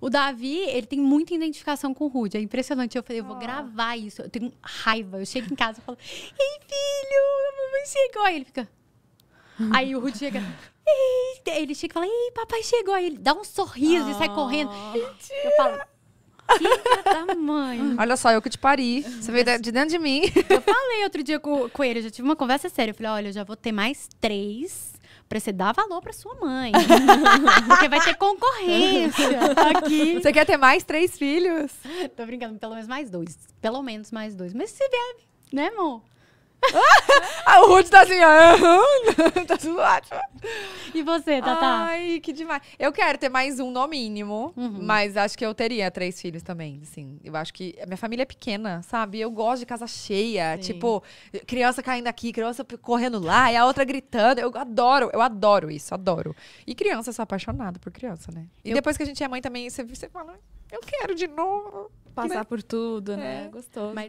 O Davi, ele tem muita identificação com o Rude. É impressionante. Eu falei, eu vou oh. gravar isso. Eu tenho raiva. Eu chego em casa e falo, ei, filho, a mamãe chegou. Aí ele fica. Aí o Rude chega. Ei! Ele chega e fala, ei, papai chegou. Aí ele dá um sorriso oh. e sai correndo. Ah. Mentira. Eu falo, Filha da mãe. Olha só, eu que te pari. Você veio de dentro de mim. Eu falei outro dia com, com ele, eu já tive uma conversa séria. Eu falei, olha, eu já vou ter mais três pra você dar valor pra sua mãe. porque vai ter concorrência aqui. Você quer ter mais três filhos? Tô brincando, pelo menos mais dois. Pelo menos mais dois. Mas se vier, né, amor? ah, o Ruth tá assim, ah, tá tudo ótimo. E você, Tata? Ai, que demais. Eu quero ter mais um no mínimo, uhum. mas acho que eu teria três filhos também, assim. Eu acho que minha família é pequena, sabe? Eu gosto de casa cheia, Sim. tipo, criança caindo aqui, criança correndo lá, e a outra gritando. Eu adoro, eu adoro isso, adoro. E criança, eu sou apaixonada por criança, né? E eu... depois que a gente é mãe também, você, você fala, eu quero de novo. Passar né? por tudo, né? É. Gostoso. Mas